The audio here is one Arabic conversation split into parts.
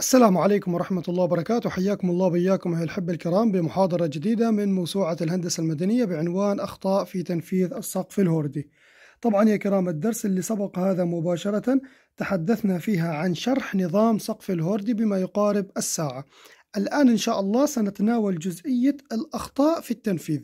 السلام عليكم ورحمة الله وبركاته حياكم الله وإياكم أهل الحب الكرام بمحاضرة جديدة من موسوعة الهندسة المدنية بعنوان أخطاء في تنفيذ السقف الهوردي طبعا يا كرام الدرس اللي سبق هذا مباشرة تحدثنا فيها عن شرح نظام سقف الهوردي بما يقارب الساعة الآن إن شاء الله سنتناول جزئية الأخطاء في التنفيذ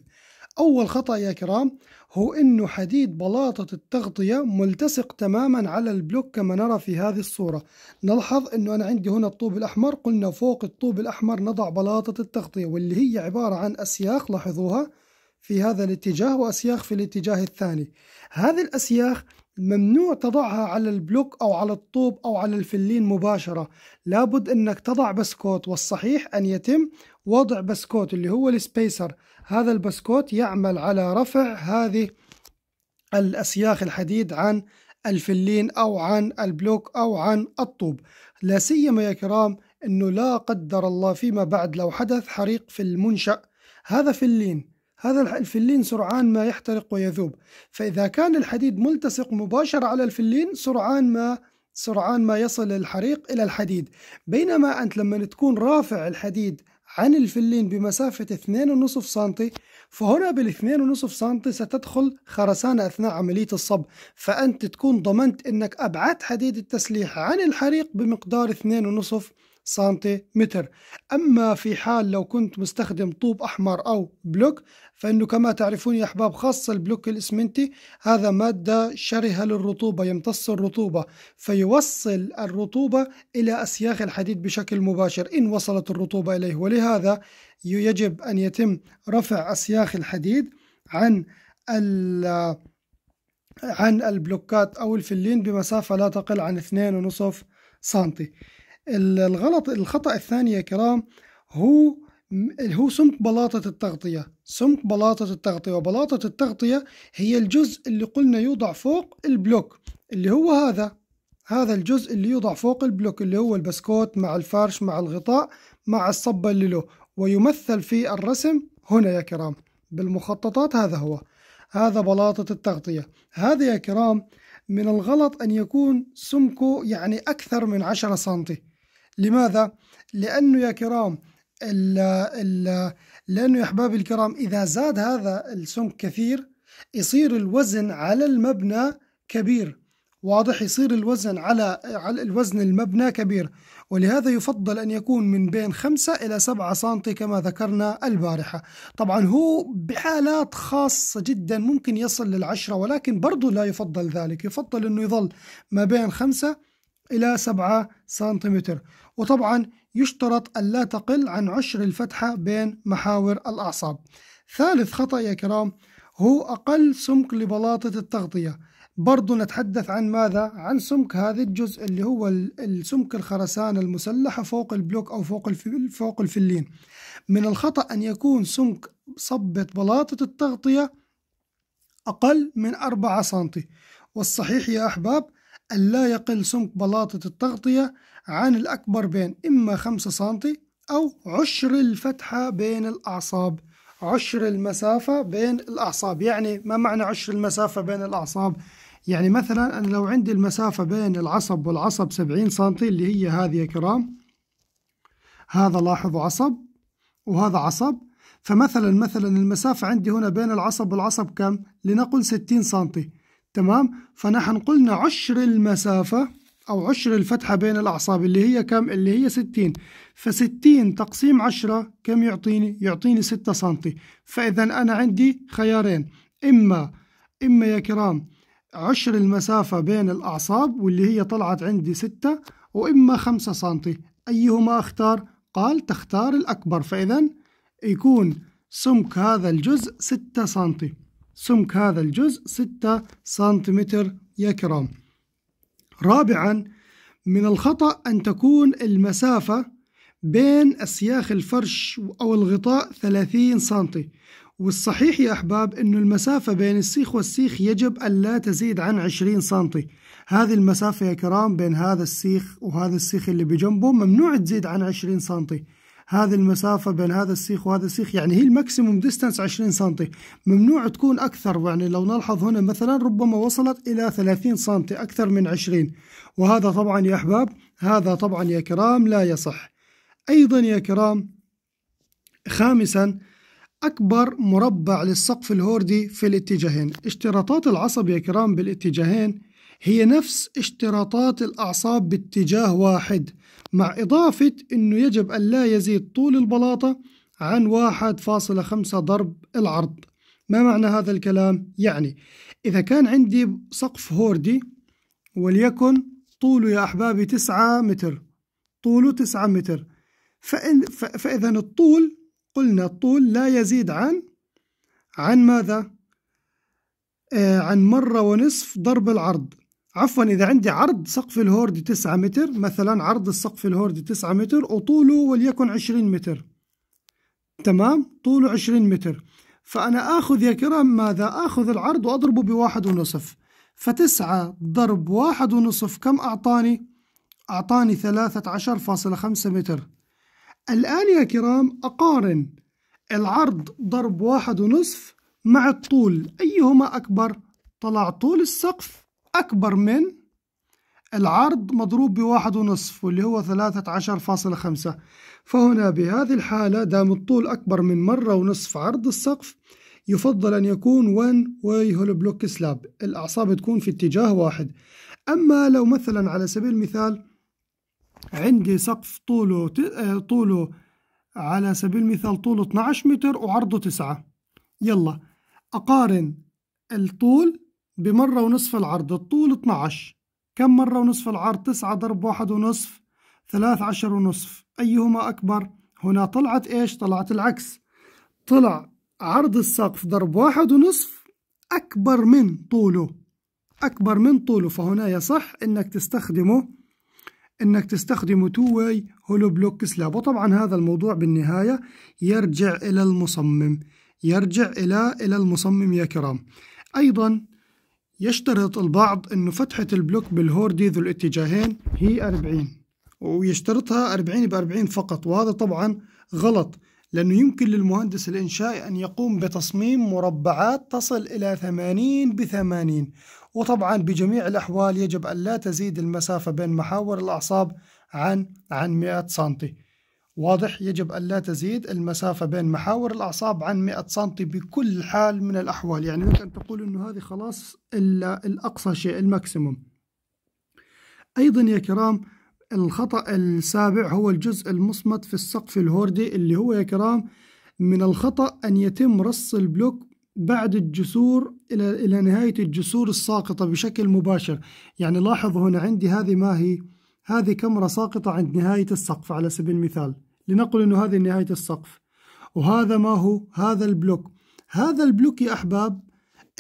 أول خطأ يا كرام هو أنه حديد بلاطة التغطية ملتصق تماما على البلوك كما نرى في هذه الصورة نلاحظ أنه أنا عندي هنا الطوب الأحمر قلنا فوق الطوب الأحمر نضع بلاطة التغطية واللي هي عبارة عن أسياخ لاحظوها في هذا الاتجاه وأسياخ في الاتجاه الثاني هذه الأسياخ ممنوع تضعها على البلوك أو على الطوب أو على الفلين مباشرة لابد أنك تضع بسكوت والصحيح أن يتم وضع بسكوت اللي هو السبيسر هذا البسكوت يعمل على رفع هذه الأسياخ الحديد عن الفلين أو عن البلوك أو عن الطوب لا سيما يا كرام أنه لا قدر الله فيما بعد لو حدث حريق في المنشأ هذا فلين هذا الفلين سرعان ما يحترق ويذوب فإذا كان الحديد ملتصق مباشرة على الفلين سرعان ما سرعان ما يصل الحريق إلى الحديد بينما أنت لما تكون رافع الحديد عن الفلين بمسافة 2.5 سم فهنا بال 2.5 سم ستدخل خرسانة أثناء عملية الصب فأنت تكون ضمنت أنك أبعدت حديد التسليح عن الحريق بمقدار 2.5 سنتيمتر أما في حال لو كنت مستخدم طوب أحمر أو بلوك فإنه كما تعرفون يا أحباب خاصة البلوك الإسمنتي هذا مادة شرهة للرطوبة يمتص الرطوبة فيوصل الرطوبة إلى أسياخ الحديد بشكل مباشر إن وصلت الرطوبة إليه ولهذا يجب أن يتم رفع أسياخ الحديد عن عن البلوكات أو الفلين بمسافة لا تقل عن 2.5 سنتي الغلط الخطأ الثاني يا كرام هو هو سمك بلاطة التغطية سمك بلاطة التغطية وبلاطة التغطية هي الجزء اللي قلنا يوضع فوق البلوك اللي هو هذا هذا الجزء اللي يوضع فوق البلوك اللي هو البسكوت مع الفرش مع الغطاء مع الصبة اللي له ويمثل في الرسم هنا يا كرام بالمخططات هذا هو هذا بلاطة التغطية هذا يا كرام من الغلط أن يكون سمكه يعني أكثر من 10 سنتي لماذا؟ لأنه يا كرام ال ال لأنه يا أحبابي الكرام إذا زاد هذا السمك كثير يصير الوزن على المبنى كبير واضح يصير الوزن على على الوزن المبنى كبير ولهذا يفضل أن يكون من بين 5 إلى 7 سم كما ذكرنا البارحة طبعا هو بحالات خاصة جدا ممكن يصل للعشرة ولكن برضه لا يفضل ذلك يفضل أنه يظل ما بين 5 إلى 7 سنتيمتر وطبعا يشترط ألا تقل عن عشر الفتحة بين محاور الأعصاب ثالث خطأ يا كرام هو أقل سمك لبلاطة التغطية برضو نتحدث عن ماذا؟ عن سمك هذا الجزء اللي هو السمك الخرسانة المسلحة فوق البلوك أو فوق فوق الفلين من الخطأ أن يكون سمك صبة بلاطة التغطية أقل من 4 سنتي والصحيح يا أحباب لا يقل سمك بلاطة التغطية عن الأكبر بين إما 5 سم أو عشر الفتحة بين الأعصاب عشر المسافة بين الأعصاب يعني ما معنى عشر المسافة بين الأعصاب يعني مثلا أنا لو عندي المسافة بين العصب والعصب 70 سم اللي هي هذه يا كرام هذا لاحظوا عصب وهذا عصب فمثلا مثلا المسافة عندي هنا بين العصب والعصب كم لنقل 60 سم تمام فنحن قلنا عشر المسافة أو عشر الفتحة بين الأعصاب اللي هي كم اللي هي ستين فستين تقسيم عشرة كم يعطيني يعطيني ستة سنتي فإذا أنا عندي خيارين إما إما يا كرام عشر المسافة بين الأعصاب واللي هي طلعت عندي ستة وإما خمسة سنتي أيهما أختار؟ قال تختار الأكبر فإذا يكون سمك هذا الجزء ستة سنتي سمك هذا الجزء 6 سنتيمتر يا كرام رابعا من الخطأ أن تكون المسافة بين أسياخ الفرش أو الغطاء 30 سنتي والصحيح يا أحباب أن المسافة بين السيخ والسيخ يجب أن لا تزيد عن 20 سنتي هذه المسافة يا كرام بين هذا السيخ وهذا السيخ اللي بجنبه ممنوع تزيد عن 20 سنتي هذه المسافه بين هذا السيخ وهذا السيخ يعني هي الماكسيموم ديستانس 20 سم ممنوع تكون اكثر يعني لو نلاحظ هنا مثلا ربما وصلت الى 30 سم اكثر من 20 وهذا طبعا يا احباب هذا طبعا يا كرام لا يصح ايضا يا كرام خامسا أكبر مربع للسقف الهوردي في الاتجاهين اشتراطات العصب يا كرام بالاتجاهين هي نفس اشتراطات الأعصاب باتجاه واحد مع إضافة أنه يجب أن لا يزيد طول البلاطة عن 1.5 ضرب العرض ما معنى هذا الكلام؟ يعني إذا كان عندي سقف هوردي وليكن طوله يا أحبابي 9 متر طوله 9 متر فإن فإذا الطول قلنا الطول لا يزيد عن عن ماذا؟ آه عن مرة ونصف ضرب العرض عفوا إذا عندي عرض سقف الهورد 9 متر مثلا عرض السقف الهورد 9 متر وطوله وليكن 20 متر تمام طوله 20 متر فأنا آخذ يا كرام ماذا آخذ العرض وأضربه بواحد ونصف فتسعة ضرب واحد ونصف كم أعطاني أعطاني ثلاثة عشر فاصلة خمسة متر الآن يا كرام أقارن العرض ضرب واحد ونصف مع الطول أيهما أكبر طلع طول السقف أكبر من العرض مضروب بواحد ونصف واللي هو ثلاثة عشر فاصلة خمسة فهنا بهذه الحالة دام الطول أكبر من مرة ونصف عرض السقف يفضل أن يكون وين واي هولو بلوك سلاب الأعصاب تكون في اتجاه واحد أما لو مثلا على سبيل المثال عندي سقف طوله آه، طوله على سبيل المثال طوله 12 متر وعرضه 9 يلا أقارن الطول بمرة ونصف العرض الطول 12 كم مرة ونصف العرض 9 ضرب واحد ونصف 13 ونصف أيهما أكبر هنا طلعت إيش طلعت العكس طلع عرض السقف ضرب واحد ونصف أكبر من طوله أكبر من طوله فهنا يصح أنك تستخدمه أنك تستخدمه تو واي هولو بلوك سلاب وطبعا هذا الموضوع بالنهاية يرجع إلى المصمم يرجع إلى إلى المصمم يا كرام أيضا يشترط البعض أن فتحة البلوك بالهوردي ذو الاتجاهين هي 40 ويشترطها 40 ب 40 فقط وهذا طبعا غلط لأنه يمكن للمهندس الإنشائي أن يقوم بتصميم مربعات تصل إلى 80 ب 80 وطبعا بجميع الأحوال يجب أن لا تزيد المسافة بين محاور الأعصاب عن عن 100 سنتي واضح يجب أن لا تزيد المسافة بين محاور الأعصاب عن 100 سم بكل حال من الأحوال يعني ممكن تقول أنه هذه خلاص الأقصى شيء الماكسيموم أيضا يا كرام الخطأ السابع هو الجزء المصمت في السقف الهوردي اللي هو يا كرام من الخطأ أن يتم رص البلوك بعد الجسور إلى إلى نهاية الجسور الساقطة بشكل مباشر يعني لاحظوا هنا عندي هذه ما هي هذه كاميرا ساقطة عند نهاية السقف على سبيل المثال لنقل أنه هذه نهاية السقف وهذا ما هو هذا البلوك هذا البلوك يا أحباب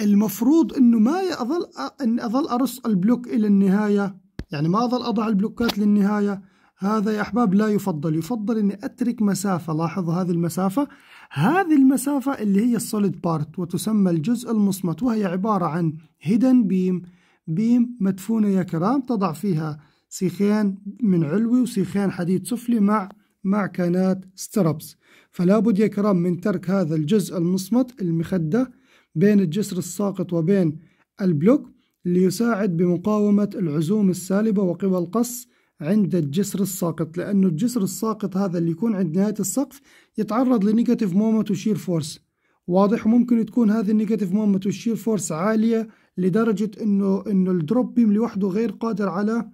المفروض أنه ما أظل أن أظل أرص البلوك إلى النهاية يعني ما أظل أضع البلوكات للنهاية هذا يا أحباب لا يفضل يفضل أني أترك مسافة لاحظ هذه المسافة هذه المسافة اللي هي السوليد بارت وتسمى الجزء المصمت وهي عبارة عن هيدن بيم بيم مدفونة يا كرام تضع فيها سيخان من علوي وسيخان حديد سفلي مع مع كانات ستربس فلا بد يا كرام من ترك هذا الجزء المصمت المخدة بين الجسر الساقط وبين البلوك ليساعد بمقاومة العزوم السالبة وقوى القص عند الجسر الساقط لأنه الجسر الساقط هذا اللي يكون عند نهاية السقف يتعرض لنيجاتيف مومنت وشير فورس واضح ممكن تكون هذه النيجاتيف مومنت وشير فورس عالية لدرجة انه انه الدروب بيم لوحده غير قادر على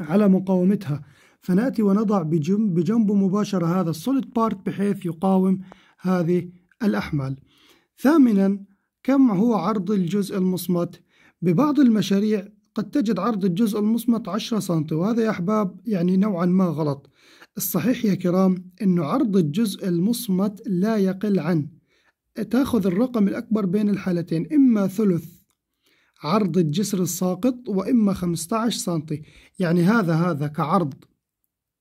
على مقاومتها فنأتي ونضع بجنب بجنبه مباشرة هذا السوليد بارت بحيث يقاوم هذه الأحمال ثامنا كم هو عرض الجزء المصمت ببعض المشاريع قد تجد عرض الجزء المصمت 10 سم وهذا يا أحباب يعني نوعا ما غلط الصحيح يا كرام أنه عرض الجزء المصمت لا يقل عن تاخذ الرقم الأكبر بين الحالتين إما ثلث عرض الجسر الساقط وإما 15 سنتي يعني هذا هذا كعرض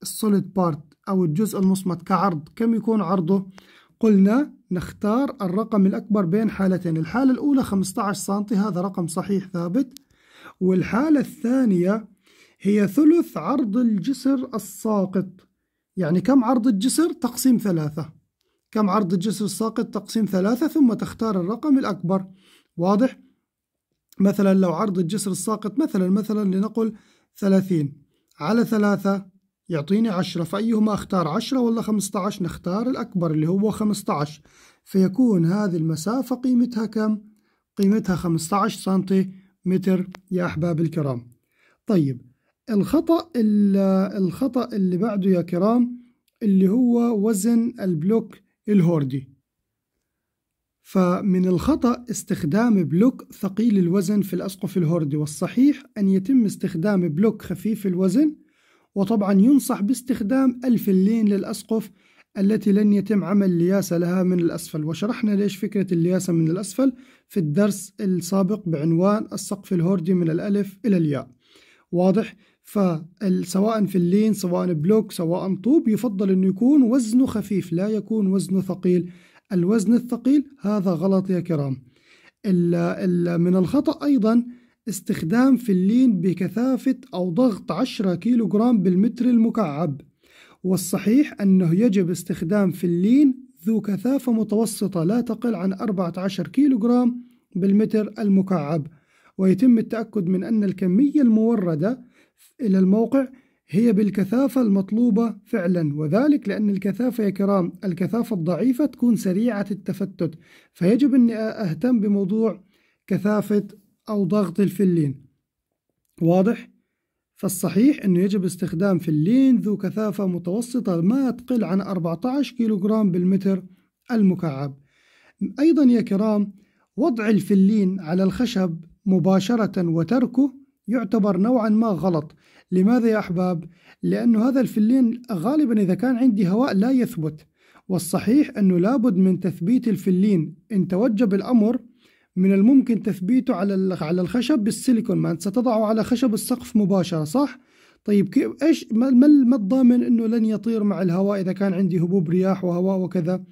السوليد بارت أو الجزء المصمت كعرض كم يكون عرضه؟ قلنا نختار الرقم الأكبر بين حالتين الحالة الأولى 15 سنتي هذا رقم صحيح ثابت والحالة الثانية هي ثلث عرض الجسر الساقط يعني كم عرض الجسر تقسيم ثلاثة كم عرض الجسر الساقط تقسيم ثلاثة ثم تختار الرقم الأكبر واضح؟ مثلا لو عرض الجسر الساقط مثلا مثلا لنقل 30 على 3 يعطيني 10 فأيهما أختار 10 ولا 15 نختار الأكبر اللي هو 15 فيكون هذه المسافة قيمتها كم؟ قيمتها 15 سنتيمتر يا أحباب الكرام طيب الخطأ الخطأ اللي بعده يا كرام اللي هو وزن البلوك الهوردي فمن الخطأ استخدام بلوك ثقيل الوزن في الأسقف الهردي والصحيح أن يتم استخدام بلوك خفيف الوزن وطبعا ينصح باستخدام ألف اللين للأسقف التي لن يتم عمل لياسة لها من الأسفل وشرحنا ليش فكرة اللياسة من الأسفل في الدرس السابق بعنوان السقف الهوردي من الألف إلى الياء واضح؟ فسواء في اللين سواء بلوك سواء طوب يفضل أنه يكون وزنه خفيف لا يكون وزنه ثقيل الوزن الثقيل هذا غلط يا كرام ال ال من الخطأ أيضا استخدام فلين بكثافة أو ضغط 10 كيلوغرام بالمتر المكعب والصحيح أنه يجب استخدام فلين ذو كثافة متوسطة لا تقل عن 14 كيلوغرام بالمتر المكعب ويتم التأكد من أن الكمية الموردة إلى الموقع هي بالكثافة المطلوبة فعلا وذلك لأن الكثافة يا كرام الكثافة الضعيفة تكون سريعة التفتت فيجب أني أهتم بموضوع كثافة أو ضغط الفلين واضح؟ فالصحيح أنه يجب استخدام فلين ذو كثافة متوسطة ما تقل عن 14 كيلوغرام بالمتر المكعب أيضا يا كرام وضع الفلين على الخشب مباشرة وتركه يعتبر نوعا ما غلط لماذا يا أحباب؟ لأنه هذا الفلين غالبا إذا كان عندي هواء لا يثبت والصحيح أنه لابد من تثبيت الفلين إن توجب الأمر من الممكن تثبيته على على الخشب بالسيليكون ما أنت ستضعه على خشب السقف مباشرة صح؟ طيب كيف ايش ما ما الضامن انه لن يطير مع الهواء اذا كان عندي هبوب رياح وهواء وكذا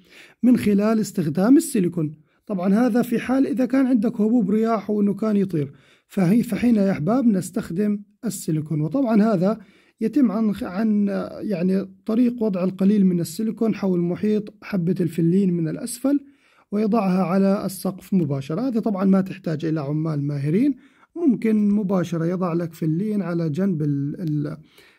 من خلال استخدام السيليكون طبعا هذا في حال اذا كان عندك هبوب رياح وانه كان يطير فهي فحين يا احباب نستخدم السيليكون وطبعا هذا يتم عن عن يعني طريق وضع القليل من السيليكون حول محيط حبة الفلين من الأسفل ويضعها على السقف مباشرة هذا طبعا ما تحتاج إلى عمال ماهرين ممكن مباشرة يضع لك فلين على جنب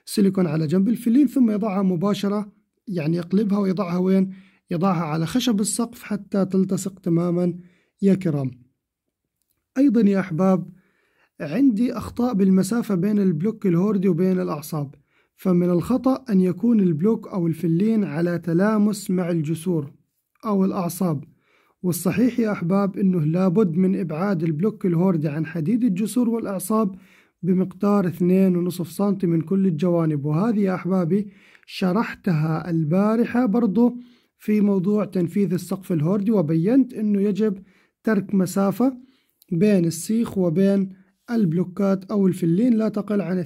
السيليكون على جنب الفلين ثم يضعها مباشرة يعني يقلبها ويضعها وين يضعها على خشب السقف حتى تلتصق تماما يا كرام أيضا يا أحباب عندي أخطاء بالمسافة بين البلوك الهوردي وبين الأعصاب فمن الخطأ أن يكون البلوك أو الفلين على تلامس مع الجسور أو الأعصاب والصحيح يا أحباب أنه لابد من إبعاد البلوك الهوردي عن حديد الجسور والأعصاب بمقدار 2.5 سم من كل الجوانب وهذه يا أحبابي شرحتها البارحة برضو في موضوع تنفيذ السقف الهوردي وبينت أنه يجب ترك مسافة بين السيخ وبين البلوكات أو الفلين لا تقل عن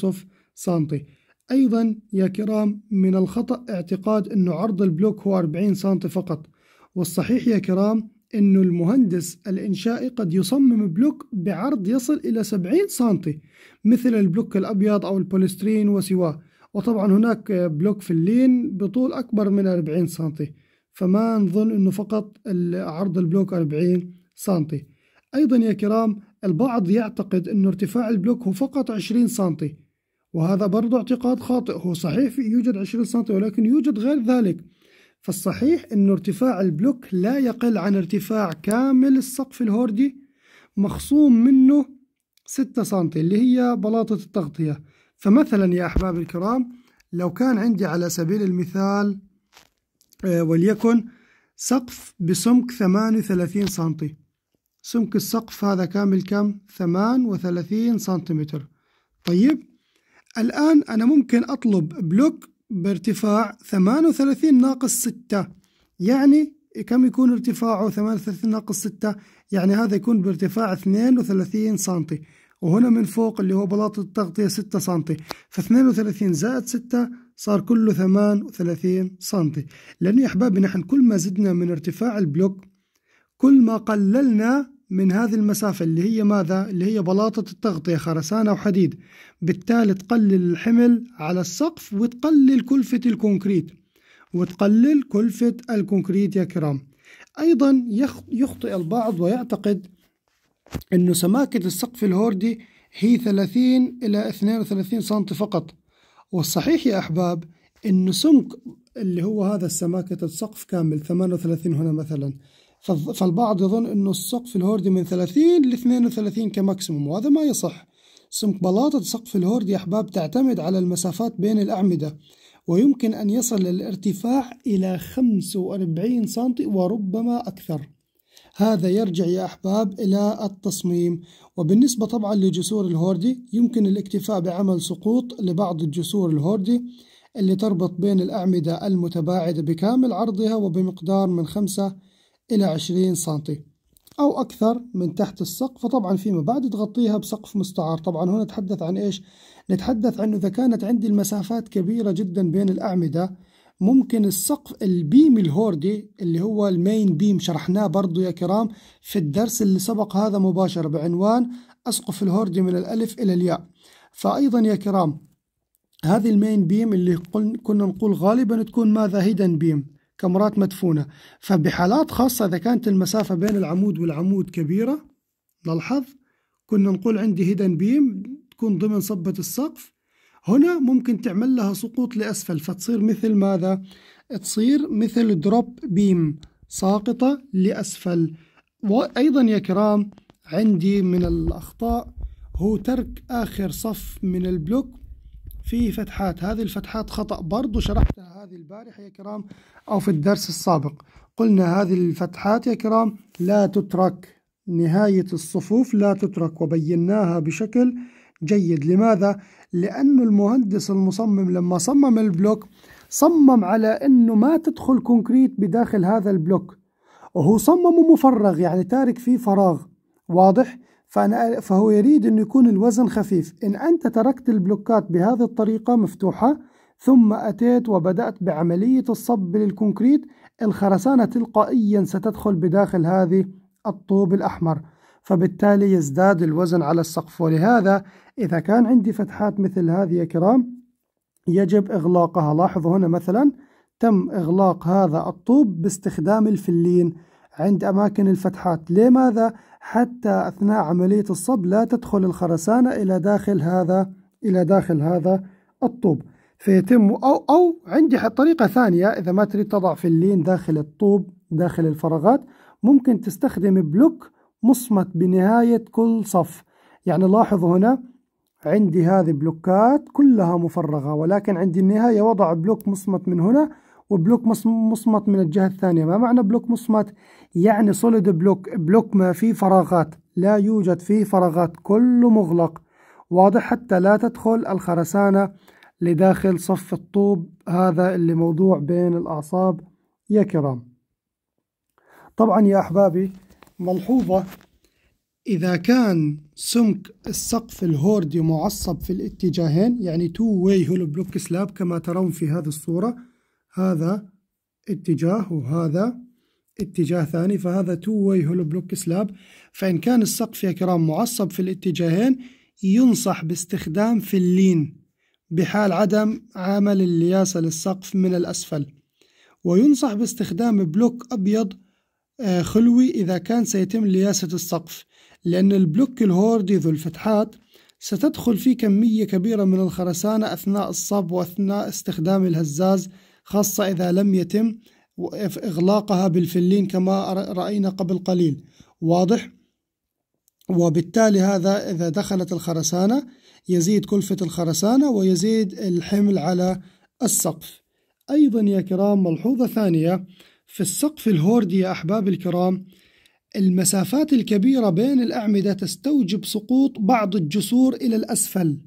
2.5 سنتي أيضا يا كرام من الخطأ اعتقاد أنه عرض البلوك هو 40 سنتي فقط والصحيح يا كرام أنه المهندس الإنشائي قد يصمم بلوك بعرض يصل إلى 70 سنتي مثل البلوك الأبيض أو البوليسترين وسواه وطبعا هناك بلوك في اللين بطول أكبر من 40 سنتي فما نظن أنه فقط عرض البلوك 40 سنتي أيضا يا كرام البعض يعتقد أن ارتفاع البلوك هو فقط 20 سم وهذا برضو اعتقاد خاطئ هو صحيح يوجد 20 سم ولكن يوجد غير ذلك فالصحيح أن ارتفاع البلوك لا يقل عن ارتفاع كامل السقف الهوردي مخصوم منه 6 سم اللي هي بلاطة التغطية فمثلا يا أحباب الكرام لو كان عندي على سبيل المثال آه، وليكن سقف بسمك 38 سم سمك السقف هذا كامل كم؟ 38 سنتيمتر طيب الآن أنا ممكن أطلب بلوك بارتفاع 38 ناقص 6 يعني كم يكون ارتفاعه 38 ناقص 6 يعني هذا يكون بارتفاع 32 سنتي وهنا من فوق اللي هو بلاط التغطية 6 سنتي ف 32 زائد 6 صار كله 38 سنتي لأنه يا أحبابي نحن كل ما زدنا من ارتفاع البلوك كل ما قللنا من هذه المسافة اللي هي ماذا؟ اللي هي بلاطة التغطية خرسانة وحديد بالتالي تقلل الحمل على السقف وتقلل كلفة الكونكريت وتقلل كلفة الكونكريت يا كرام أيضا يخطئ البعض ويعتقد أن سماكة السقف الهوردي هي 30 إلى 32 سنتي فقط والصحيح يا أحباب أن سمك اللي هو هذا السماكة السقف كامل 38 هنا مثلا فالبعض يظن أنه السقف الهوردي من 30 ل 32 كماكسيموم وهذا ما يصح سمك بلاطة سقف الهوردي يا أحباب تعتمد على المسافات بين الأعمدة ويمكن أن يصل الارتفاع إلى 45 سم وربما أكثر هذا يرجع يا أحباب إلى التصميم وبالنسبة طبعا لجسور الهوردي يمكن الاكتفاء بعمل سقوط لبعض الجسور الهوردي اللي تربط بين الأعمدة المتباعدة بكامل عرضها وبمقدار من 5 إلى 20 سنتي أو أكثر من تحت السقف فطبعا فيما بعد تغطيها بسقف مستعار طبعا هنا نتحدث عن إيش نتحدث عنه إذا كانت عندي المسافات كبيرة جدا بين الأعمدة ممكن السقف البيم الهوردي اللي هو المين بيم شرحناه برضو يا كرام في الدرس اللي سبق هذا مباشرة بعنوان أسقف الهوردي من الألف إلى الياء فأيضا يا كرام هذه المين بيم اللي كنا نقول غالبا تكون ماذا هيدن بيم كاميرات مدفونة فبحالات خاصة إذا كانت المسافة بين العمود والعمود كبيرة نلحظ كنا نقول عندي هيدن بيم تكون ضمن صبة السقف هنا ممكن تعمل لها سقوط لأسفل فتصير مثل ماذا؟ تصير مثل دروب بيم ساقطة لأسفل وأيضا يا كرام عندي من الأخطاء هو ترك آخر صف من البلوك فيه فتحات هذه الفتحات خطأ برضو شرحتها هذه البارحة يا كرام أو في الدرس السابق قلنا هذه الفتحات يا كرام لا تترك نهاية الصفوف لا تترك وبيناها بشكل جيد لماذا؟ لأن المهندس المصمم لما صمم البلوك صمم على أنه ما تدخل كونكريت بداخل هذا البلوك وهو صممه مفرغ يعني تارك فيه فراغ واضح؟ فأنا فهو يريد أن يكون الوزن خفيف إن أنت تركت البلوكات بهذه الطريقة مفتوحة ثم أتيت وبدأت بعملية الصب للكونكريت الخرسانة تلقائيا ستدخل بداخل هذه الطوب الأحمر فبالتالي يزداد الوزن على السقف ولهذا إذا كان عندي فتحات مثل هذه يا كرام يجب إغلاقها لاحظوا هنا مثلا تم إغلاق هذا الطوب باستخدام الفلين عند أماكن الفتحات لماذا؟ حتى أثناء عملية الصب لا تدخل الخرسانة إلى داخل هذا إلى داخل هذا الطوب فيتم أو أو عندي طريقة ثانية إذا ما تريد تضع فلين داخل الطوب داخل الفراغات ممكن تستخدم بلوك مصمت بنهاية كل صف يعني لاحظوا هنا عندي هذه بلوكات كلها مفرغة ولكن عندي النهاية وضع بلوك مصمت من هنا وبلوك مصمت من الجهة الثانية ما معنى بلوك مصمت؟ يعني سوليد بلوك بلوك ما فيه فراغات لا يوجد فيه فراغات كله مغلق واضح حتى لا تدخل الخرسانة لداخل صف الطوب هذا اللي موضوع بين الأعصاب يا كرام طبعا يا أحبابي ملحوظة إذا كان سمك السقف الهوردي معصب في الاتجاهين يعني تو واي هولو بلوك سلاب كما ترون في هذه الصورة هذا اتجاه وهذا اتجاه ثاني فهذا تو واي هولو بلوك سلاب فإن كان السقف يا كرام معصب في الاتجاهين ينصح باستخدام فلين بحال عدم عمل اللياسة للسقف من الأسفل وينصح باستخدام بلوك أبيض آه، خلوي إذا كان سيتم لياسة السقف لأن البلوك الهوردي ذو الفتحات ستدخل فيه كمية كبيرة من الخرسانة أثناء الصب وأثناء استخدام الهزاز خاصة إذا لم يتم إغلاقها بالفلين كما رأينا قبل قليل واضح؟ وبالتالي هذا إذا دخلت الخرسانة يزيد كلفة الخرسانة ويزيد الحمل على السقف أيضا يا كرام ملحوظة ثانية في السقف الهوردي يا أحباب الكرام المسافات الكبيرة بين الأعمدة تستوجب سقوط بعض الجسور إلى الأسفل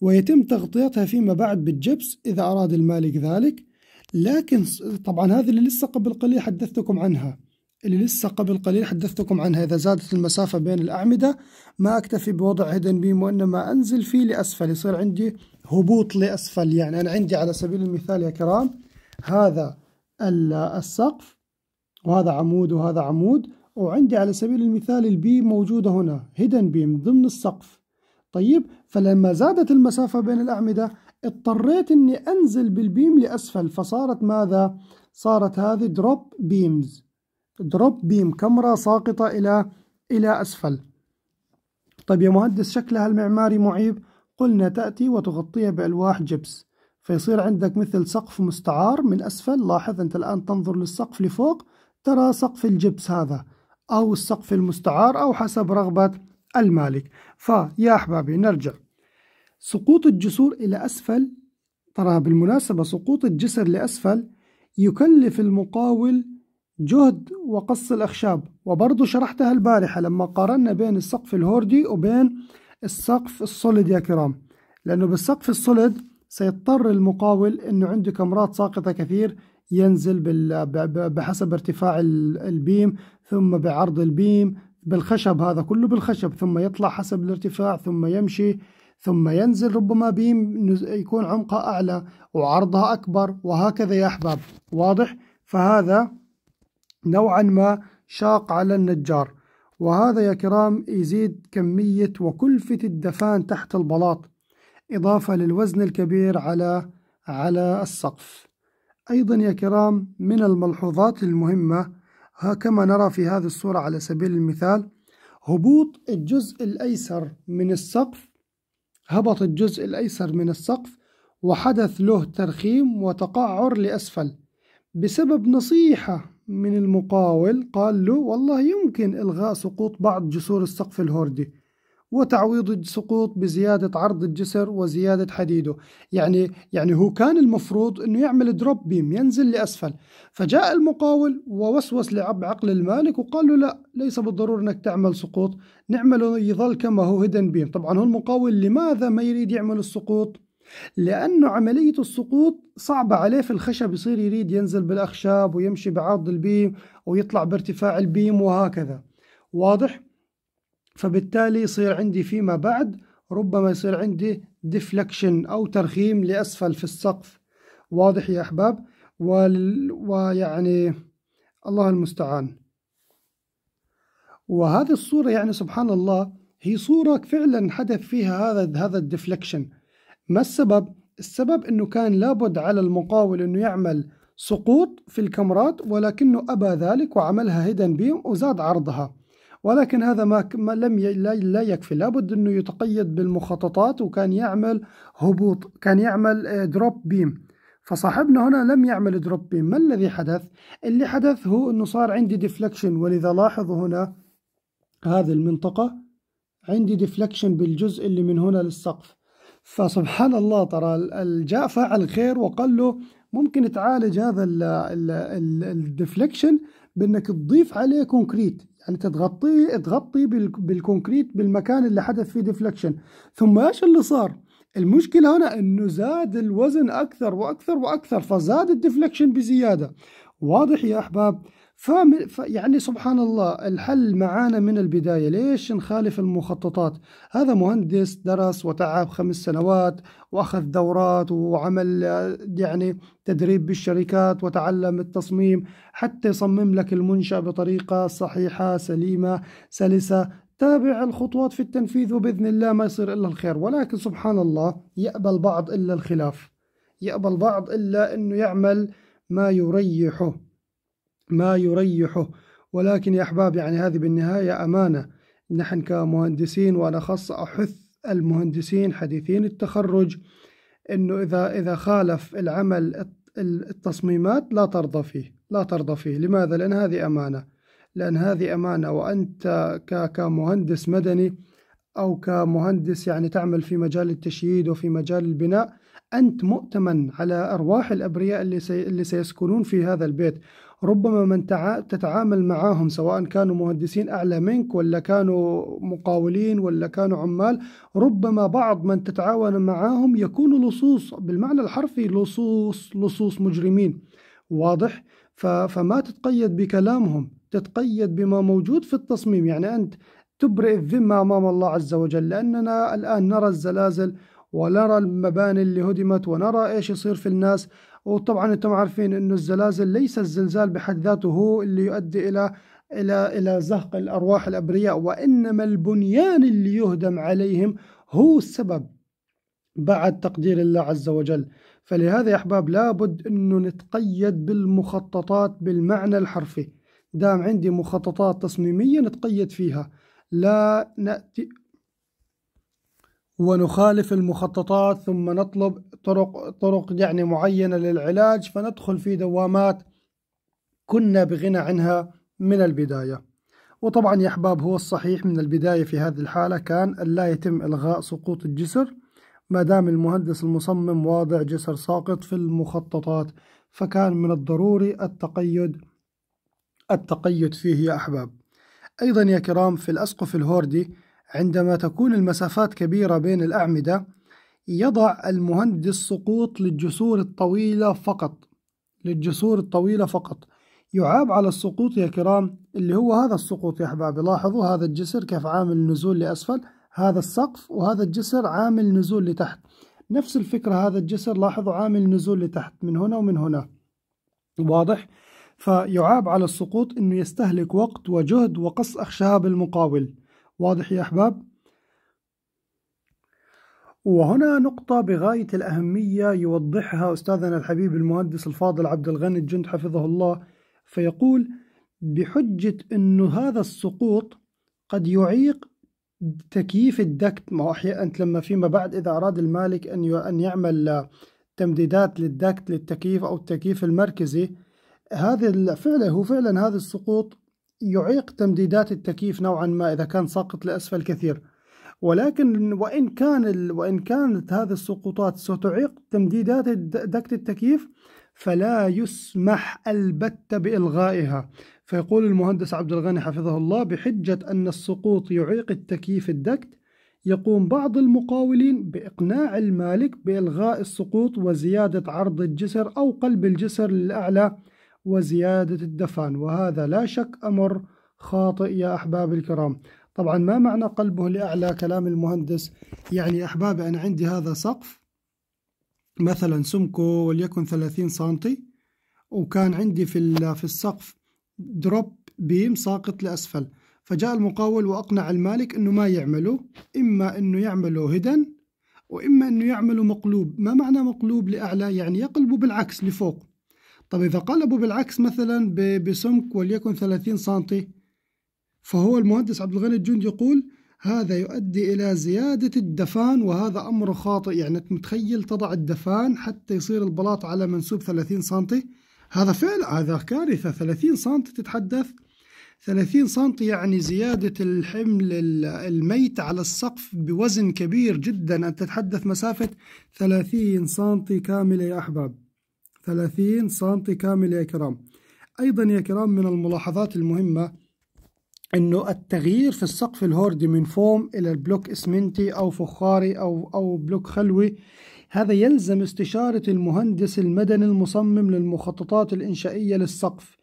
ويتم تغطيتها فيما بعد بالجبس إذا أراد المالك ذلك لكن طبعا هذه اللي لسه قبل قليل حدثتكم عنها اللي لسه قبل قليل حدثتكم عنها إذا زادت المسافة بين الأعمدة ما أكتفي بوضع هيدن بيم وإنما أنزل فيه لأسفل يصير عندي هبوط لأسفل يعني أنا عندي على سبيل المثال يا كرام هذا السقف وهذا عمود وهذا عمود وعندي على سبيل المثال البيم موجودة هنا هيدن بيم ضمن السقف طيب فلما زادت المسافة بين الأعمدة اضطريت أني أنزل بالبيم لأسفل فصارت ماذا؟ صارت هذه دروب بيمز دروب بيم كاميرا ساقطة إلى إلى أسفل طيب يا مهندس شكلها المعماري معيب قلنا تأتي وتغطيها بألواح جبس فيصير عندك مثل سقف مستعار من أسفل لاحظ أنت الآن تنظر للسقف لفوق ترى سقف الجبس هذا أو السقف المستعار أو حسب رغبة المالك فيا أحبابي نرجع سقوط الجسور إلى أسفل ترى بالمناسبة سقوط الجسر لأسفل يكلف المقاول جهد وقص الأخشاب وبرضه شرحتها البارحة لما قارنا بين السقف الهوردي وبين السقف السوليد يا كرام لأنه بالسقف السوليد سيضطر المقاول أنه عنده كمرات ساقطة كثير ينزل بحسب ارتفاع البيم ثم بعرض البيم بالخشب هذا كله بالخشب ثم يطلع حسب الارتفاع ثم يمشي ثم ينزل ربما بيم يكون عمقها أعلى وعرضها أكبر وهكذا يا أحباب واضح فهذا نوعا ما شاق على النجار وهذا يا كرام يزيد كمية وكلفة الدفان تحت البلاط إضافة للوزن الكبير على على السقف أيضا يا كرام من الملحوظات المهمة كما نرى في هذه الصورة على سبيل المثال هبوط الجزء الأيسر من السقف هبط الجزء الأيسر من السقف وحدث له ترخيم وتقعر لأسفل بسبب نصيحة من المقاول قال له والله يمكن إلغاء سقوط بعض جسور السقف الهردي وتعويض السقوط بزيادة عرض الجسر وزيادة حديده يعني يعني هو كان المفروض أنه يعمل دروب بيم ينزل لأسفل فجاء المقاول ووسوس لعب عقل المالك وقال له لا ليس بالضرورة أنك تعمل سقوط نعمله يظل كما هو هيدن بيم طبعا هو المقاول لماذا ما يريد يعمل السقوط لأنه عملية السقوط صعبة عليه في الخشب يصير يريد ينزل بالأخشاب ويمشي بعرض البيم ويطلع بارتفاع البيم وهكذا واضح؟ فبالتالي يصير عندي فيما بعد ربما يصير عندي ديفلكشن أو ترخيم لأسفل في السقف واضح يا أحباب؟ وال... ويعني الله المستعان وهذه الصورة يعني سبحان الله هي صورة فعلا حدث فيها هذا هذا الديفلكشن ما السبب؟ السبب أنه كان لابد على المقاول أنه يعمل سقوط في الكاميرات ولكنه أبى ذلك وعملها هيدن بيم وزاد عرضها ولكن هذا ما, لم ي... لا يكفي لابد أنه يتقيد بالمخططات وكان يعمل هبوط كان يعمل دروب آه، بيم فصاحبنا هنا لم يعمل دروب بيم ما الذي حدث؟ اللي حدث هو أنه صار عندي ديفلكشن ولذا لاحظوا هنا هذه المنطقة عندي ديفلكشن بالجزء اللي من هنا للسقف فسبحان الله ترى جاء فاعل خير وقال له ممكن تعالج هذا الديفليكشن بانك تضيف عليه كونكريت يعني تغطيه تغطي بالكونكريت بالمكان اللي حدث فيه ديفليكشن ثم ايش اللي صار؟ المشكله هنا انه زاد الوزن اكثر واكثر واكثر فزاد الديفليكشن بزياده واضح يا احباب ف... يعني سبحان الله الحل معانا من البداية ليش نخالف المخططات هذا مهندس درس وتعب خمس سنوات وأخذ دورات وعمل يعني تدريب بالشركات وتعلم التصميم حتى يصمم لك المنشأ بطريقة صحيحة سليمة سلسة تابع الخطوات في التنفيذ وبإذن الله ما يصير إلا الخير ولكن سبحان الله يأبى البعض إلا الخلاف يأبى البعض إلا أنه يعمل ما يريحه ما يريحه ولكن يا أحباب يعني هذه بالنهاية أمانة نحن كمهندسين وأنا خاصة أحث المهندسين حديثين التخرج أنه إذا, إذا خالف العمل التصميمات لا ترضى فيه لا ترضى فيه لماذا؟ لأن هذه أمانة لأن هذه أمانة وأنت كمهندس مدني أو كمهندس يعني تعمل في مجال التشييد وفي مجال البناء أنت مؤتمن على أرواح الأبرياء اللي, سي... اللي سيسكنون في هذا البيت ربما من تتعامل معاهم سواء كانوا مهندسين أعلى منك ولا كانوا مقاولين ولا كانوا عمال ربما بعض من تتعاون معاهم يكونوا لصوص بالمعنى الحرفي لصوص لصوص مجرمين واضح فما تتقيد بكلامهم تتقيد بما موجود في التصميم يعني أنت تبرئ الذمة أمام الله عز وجل لأننا الآن نرى الزلازل ونرى المباني اللي هدمت ونرى إيش يصير في الناس وطبعا انتم عارفين انه الزلازل ليس الزلزال بحد ذاته هو اللي يؤدي الى الى الى زهق الارواح الابرياء وانما البنيان اللي يهدم عليهم هو السبب بعد تقدير الله عز وجل فلهذا يا احباب لابد انه نتقيد بالمخططات بالمعنى الحرفي دام عندي مخططات تصميميه نتقيد فيها لا ناتي ونخالف المخططات ثم نطلب طرق طرق يعني معينة للعلاج فندخل في دوامات كنا بغنى عنها من البداية وطبعا يا أحباب هو الصحيح من البداية في هذه الحالة كان لا يتم إلغاء سقوط الجسر ما دام المهندس المصمم واضع جسر ساقط في المخططات فكان من الضروري التقيد التقيد فيه يا أحباب أيضا يا كرام في الأسقف الهوردي عندما تكون المسافات كبيرة بين الأعمدة يضع المهندس سقوط للجسور الطويلة فقط للجسور الطويلة فقط يعاب على السقوط يا كرام اللي هو هذا السقوط يا أحبابي لاحظوا هذا الجسر كيف عامل نزول لأسفل هذا السقف وهذا الجسر عامل نزول لتحت نفس الفكرة هذا الجسر لاحظوا عامل نزول لتحت من هنا ومن هنا واضح؟ فيعاب على السقوط أنه يستهلك وقت وجهد وقص أخشاب المقاول واضح يا أحباب؟ وهنا نقطة بغاية الأهمية يوضحها أستاذنا الحبيب المهندس الفاضل عبد الغني الجند حفظه الله فيقول بحجة أن هذا السقوط قد يعيق تكييف الدكت ما أحيانا أنت لما فيما بعد إذا أراد المالك أن أن يعمل تمديدات للدكت للتكييف أو التكييف المركزي هذا فعلا هو فعلا هذا السقوط يعيق تمديدات التكييف نوعا ما إذا كان ساقط لأسفل كثير ولكن وإن كان ال... وإن كانت هذه السقوطات ستعيق تمديدات دكت التكييف فلا يسمح البت بإلغائها فيقول المهندس عبد الغني حفظه الله بحجة أن السقوط يعيق التكييف الدكت يقوم بعض المقاولين بإقناع المالك بإلغاء السقوط وزيادة عرض الجسر أو قلب الجسر للأعلى وزيادة الدفن وهذا لا شك أمر خاطئ يا أحباب الكرام طبعا ما معنى قلبه لأعلى كلام المهندس يعني أحبابي أنا عندي هذا سقف مثلا سمكه وليكن 30 سنتي وكان عندي في في السقف دروب بيم ساقط لأسفل فجاء المقاول وأقنع المالك أنه ما يعمله إما أنه يعمله هدن وإما أنه يعمله مقلوب ما معنى مقلوب لأعلى يعني يقلبه بالعكس لفوق طب إذا قلبوا بالعكس مثلا بسمك وليكن 30 سنتي فهو المهندس عبد الغني الجندي يقول هذا يؤدي إلى زيادة الدفان وهذا أمر خاطئ يعني أنت متخيل تضع الدفان حتى يصير البلاط على منسوب 30 سنتي هذا فعل هذا كارثة 30 سنتي تتحدث 30 سم يعني زيادة الحمل الميت على السقف بوزن كبير جدا أن تتحدث مسافة 30 سم كاملة يا أحباب 30 سم كامل يا كرام أيضا يا كرام من الملاحظات المهمة أنه التغيير في السقف الهوردي من فوم إلى البلوك إسمنتي أو فخاري أو, أو بلوك خلوي هذا يلزم استشارة المهندس المدني المصمم للمخططات الإنشائية للسقف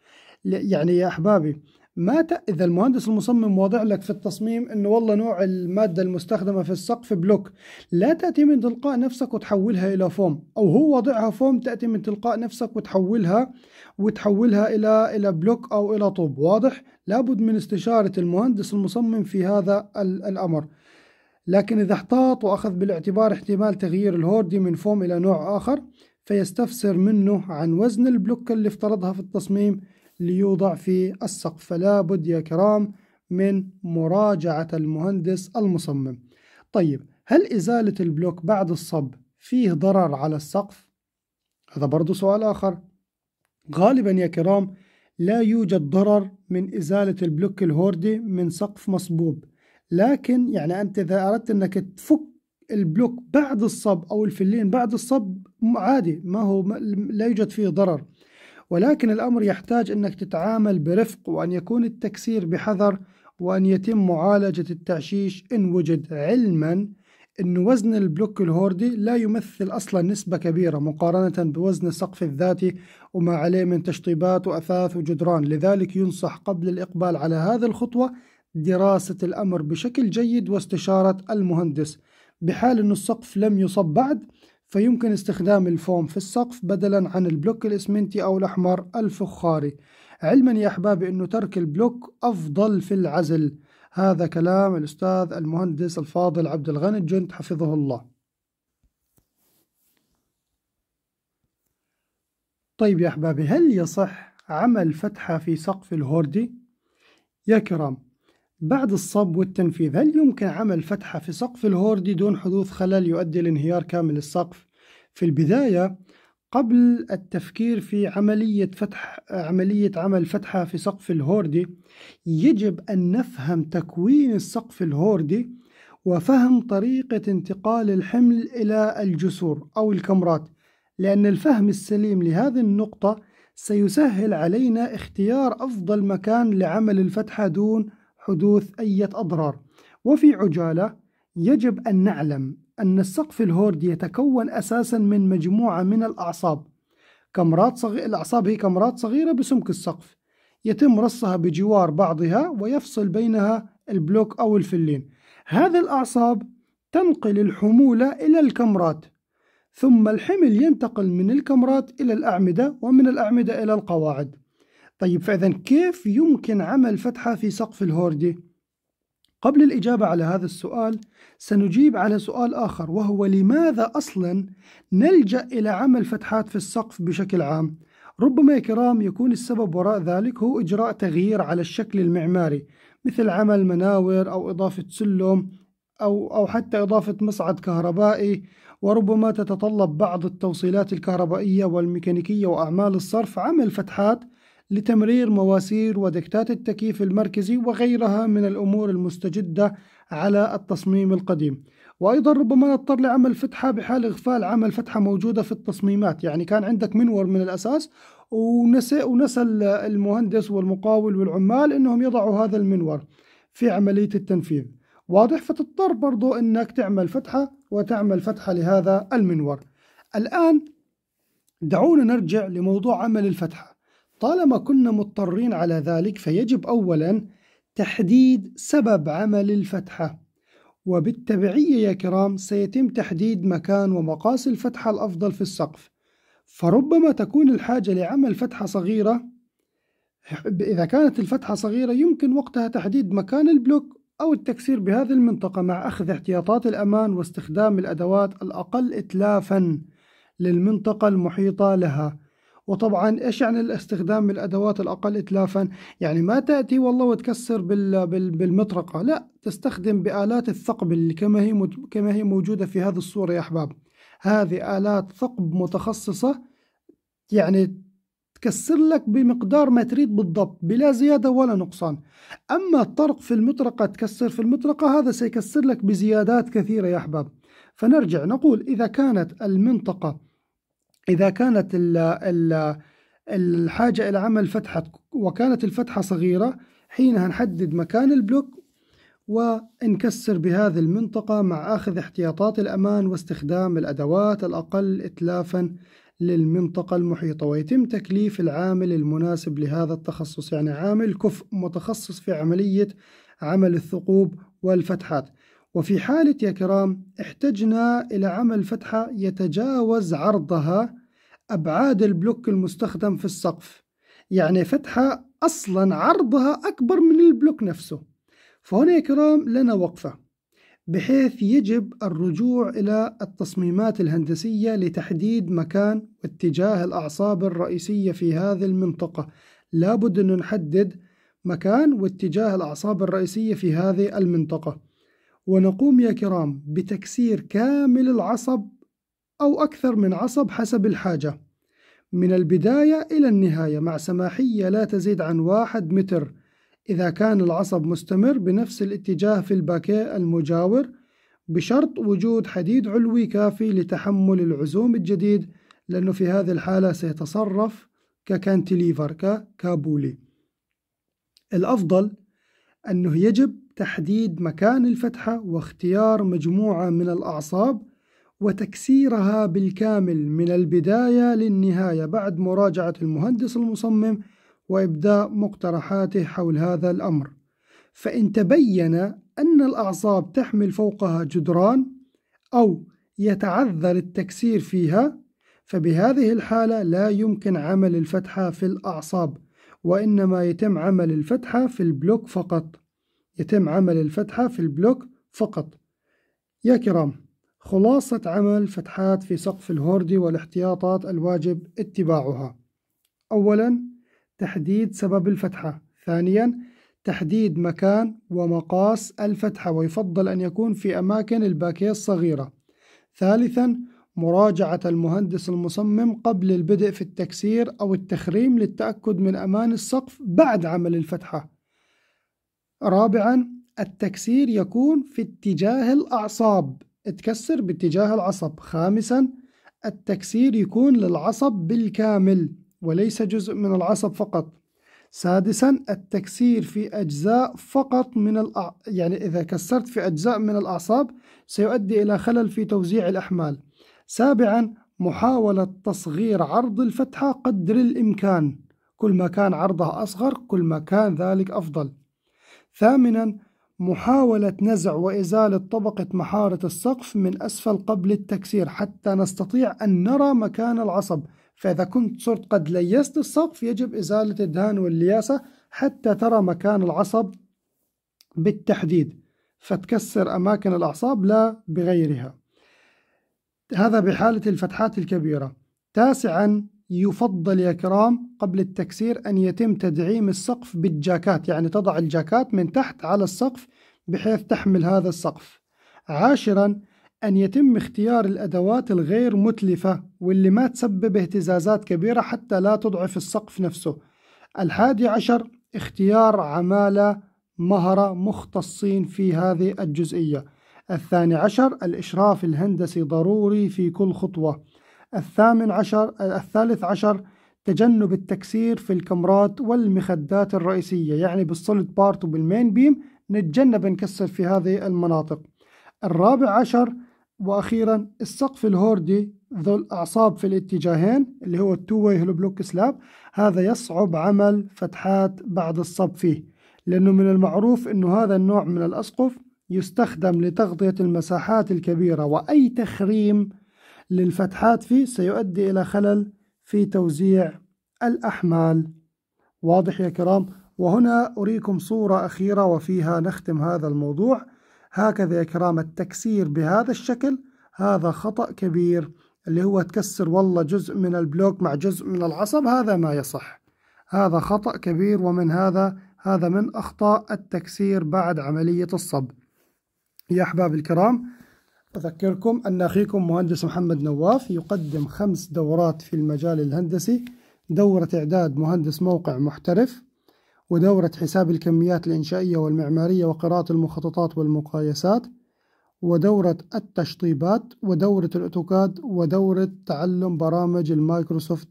يعني يا أحبابي ما اذا المهندس المصمم واضع لك في التصميم انه والله نوع الماده المستخدمه في السقف بلوك لا تاتي من تلقاء نفسك وتحولها الى فوم او هو واضعها فوم تاتي من تلقاء نفسك وتحولها وتحولها الى الى بلوك او الى طوب واضح لابد من استشاره المهندس المصمم في هذا الامر لكن اذا احتاط واخذ بالاعتبار احتمال تغيير الهوردي من فوم الى نوع اخر فيستفسر منه عن وزن البلوك اللي افترضها في التصميم ليوضع في السقف فلا بد يا كرام من مراجعة المهندس المصمم طيب هل إزالة البلوك بعد الصب فيه ضرر على السقف؟ هذا برضو سؤال آخر غالبا يا كرام لا يوجد ضرر من إزالة البلوك الهوردي من سقف مصبوب لكن يعني أنت إذا أردت أنك تفك البلوك بعد الصب أو الفلين بعد الصب عادي ما هو لا يوجد فيه ضرر ولكن الأمر يحتاج أنك تتعامل برفق وأن يكون التكسير بحذر وأن يتم معالجة التعشيش إن وجد علما أن وزن البلوك الهوردي لا يمثل أصلا نسبة كبيرة مقارنة بوزن السقف الذاتي وما عليه من تشطيبات وأثاث وجدران لذلك ينصح قبل الإقبال على هذه الخطوة دراسة الأمر بشكل جيد واستشارة المهندس بحال أن السقف لم يصب بعد فيمكن استخدام الفوم في السقف بدلا عن البلوك الإسمنتي أو الأحمر الفخاري علما يا أحبابي أنه ترك البلوك أفضل في العزل هذا كلام الأستاذ المهندس الفاضل عبد الغني الجند حفظه الله طيب يا أحبابي هل يصح عمل فتحة في سقف الهوردي؟ يا كرام بعد الصب والتنفيذ هل يمكن عمل فتحة في سقف الهوردي دون حدوث خلل يؤدي لانهيار كامل السقف؟ في البداية قبل التفكير في عملية فتح عملية عمل فتحة في سقف الهوردي يجب أن نفهم تكوين السقف الهوردي وفهم طريقة انتقال الحمل إلى الجسور أو الكمرات لأن الفهم السليم لهذه النقطة سيسهل علينا اختيار أفضل مكان لعمل الفتحة دون حدوث أي أضرار وفي عجالة يجب أن نعلم أن السقف الهورد يتكون أساسا من مجموعة من الأعصاب كمرات صغيرة الأعصاب هي كمرات صغيرة بسمك السقف يتم رصها بجوار بعضها ويفصل بينها البلوك أو الفلين هذه الأعصاب تنقل الحمولة إلى الكمرات ثم الحمل ينتقل من الكمرات إلى الأعمدة ومن الأعمدة إلى القواعد طيب فإذا كيف يمكن عمل فتحة في سقف الهوردي؟ قبل الإجابة على هذا السؤال سنجيب على سؤال آخر وهو لماذا أصلا نلجأ إلى عمل فتحات في السقف بشكل عام؟ ربما يا كرام يكون السبب وراء ذلك هو إجراء تغيير على الشكل المعماري مثل عمل مناور أو إضافة سلم أو أو حتى إضافة مصعد كهربائي وربما تتطلب بعض التوصيلات الكهربائية والميكانيكية وأعمال الصرف عمل فتحات لتمرير مواسير ودكتات التكييف المركزي وغيرها من الأمور المستجدة على التصميم القديم وأيضا ربما نضطر لعمل فتحة بحال إغفال عمل فتحة موجودة في التصميمات يعني كان عندك منور من الأساس ونسى ونسى المهندس والمقاول والعمال أنهم يضعوا هذا المنور في عملية التنفيذ واضح فتضطر برضو أنك تعمل فتحة وتعمل فتحة لهذا المنور الآن دعونا نرجع لموضوع عمل الفتحة طالما كنا مضطرين على ذلك فيجب أولا تحديد سبب عمل الفتحة وبالتبعية يا كرام سيتم تحديد مكان ومقاس الفتحة الأفضل في السقف فربما تكون الحاجة لعمل فتحة صغيرة إذا كانت الفتحة صغيرة يمكن وقتها تحديد مكان البلوك أو التكسير بهذه المنطقة مع أخذ احتياطات الأمان واستخدام الأدوات الأقل إتلافا للمنطقة المحيطة لها وطبعا ايش يعني الاستخدام بالادوات الاقل اتلافا يعني ما تاتي والله وتكسر بالمطرقه لا تستخدم بالات الثقب اللي كما هي كما هي موجوده في هذه الصوره يا احباب هذه الات ثقب متخصصه يعني تكسر لك بمقدار ما تريد بالضبط بلا زيادة ولا نقصان أما الطرق في المطرقة تكسر في المطرقة هذا سيكسر لك بزيادات كثيرة يا أحباب فنرجع نقول إذا كانت المنطقة إذا كانت الحاجة إلى عمل فتحة وكانت الفتحة صغيرة حينها نحدد مكان البلوك ونكسر بهذه المنطقة مع أخذ احتياطات الأمان واستخدام الأدوات الأقل إتلافا للمنطقة المحيطة ويتم تكليف العامل المناسب لهذا التخصص يعني عامل كفء متخصص في عملية عمل الثقوب والفتحات وفي حالة يا كرام احتجنا إلى عمل فتحة يتجاوز عرضها أبعاد البلوك المستخدم في السقف يعني فتحة أصلا عرضها أكبر من البلوك نفسه فهنا يا كرام لنا وقفة بحيث يجب الرجوع إلى التصميمات الهندسية لتحديد مكان واتجاه الأعصاب الرئيسية في هذه المنطقة لابد أن نحدد مكان واتجاه الأعصاب الرئيسية في هذه المنطقة ونقوم يا كرام بتكسير كامل العصب أو أكثر من عصب حسب الحاجة من البداية إلى النهاية مع سماحية لا تزيد عن واحد متر إذا كان العصب مستمر بنفس الاتجاه في الباكيه المجاور بشرط وجود حديد علوي كافي لتحمل العزوم الجديد لأنه في هذه الحالة سيتصرف ككانتليفر ككابولي الأفضل أنه يجب تحديد مكان الفتحة واختيار مجموعة من الأعصاب وتكسيرها بالكامل من البداية للنهاية بعد مراجعة المهندس المصمم وإبداء مقترحاته حول هذا الأمر فإن تبين أن الأعصاب تحمل فوقها جدران أو يتعذر التكسير فيها فبهذه الحالة لا يمكن عمل الفتحة في الأعصاب وإنما يتم عمل الفتحة في البلوك فقط يتم عمل الفتحة في البلوك فقط يا كرام خلاصة عمل فتحات في سقف الهوردي والاحتياطات الواجب اتباعها أولا تحديد سبب الفتحة ثانيا تحديد مكان ومقاس الفتحة ويفضل أن يكون في أماكن الباكية الصغيرة ثالثا مراجعة المهندس المصمم قبل البدء في التكسير أو التخريم للتأكد من أمان السقف بعد عمل الفتحة رابعا التكسير يكون في اتجاه الأعصاب اتكسر باتجاه العصب خامسا التكسير يكون للعصب بالكامل وليس جزء من العصب فقط سادسا التكسير في أجزاء فقط من الأع... يعني إذا كسرت في أجزاء من الأعصاب سيؤدي إلى خلل في توزيع الأحمال سابعا محاولة تصغير عرض الفتحة قدر الإمكان كل ما كان عرضها أصغر كل ما كان ذلك أفضل ثامنا محاولة نزع وإزالة طبقة محارة السقف من أسفل قبل التكسير حتى نستطيع أن نرى مكان العصب فإذا كنت صرت قد ليست السقف يجب إزالة الدهان واللياسة حتى ترى مكان العصب بالتحديد فتكسر أماكن الأعصاب لا بغيرها هذا بحالة الفتحات الكبيرة تاسعا يفضل يا كرام قبل التكسير أن يتم تدعيم السقف بالجاكات يعني تضع الجاكات من تحت على السقف بحيث تحمل هذا السقف عاشرا أن يتم اختيار الأدوات الغير متلفة واللي ما تسبب اهتزازات كبيرة حتى لا تضعف السقف نفسه الحادي عشر اختيار عمالة مهرة مختصين في هذه الجزئية الثاني عشر الإشراف الهندسي ضروري في كل خطوة الثامن عشر الثالث عشر تجنب التكسير في الكمرات والمخدات الرئيسية يعني بالسوليد بارت وبالمين بيم نتجنب نكسر في هذه المناطق الرابع عشر وأخيرا السقف الهوردي ذو الأعصاب في الاتجاهين اللي هو التو واي هلو بلوك سلاب هذا يصعب عمل فتحات بعد الصب فيه لأنه من المعروف أنه هذا النوع من الأسقف يستخدم لتغطية المساحات الكبيرة وأي تخريم للفتحات فيه سيؤدي إلى خلل في توزيع الأحمال واضح يا كرام وهنا أريكم صورة أخيرة وفيها نختم هذا الموضوع هكذا يا كرام التكسير بهذا الشكل هذا خطأ كبير اللي هو تكسر والله جزء من البلوك مع جزء من العصب هذا ما يصح هذا خطأ كبير ومن هذا هذا من أخطاء التكسير بعد عملية الصب يا أحباب الكرام أذكركم أن أخيكم مهندس محمد نواف يقدم خمس دورات في المجال الهندسي دورة إعداد مهندس موقع محترف ودورة حساب الكميات الإنشائية والمعمارية وقراءة المخططات والمقايسات ودورة التشطيبات ودورة الأوتوكاد ودورة تعلم برامج المايكروسوفت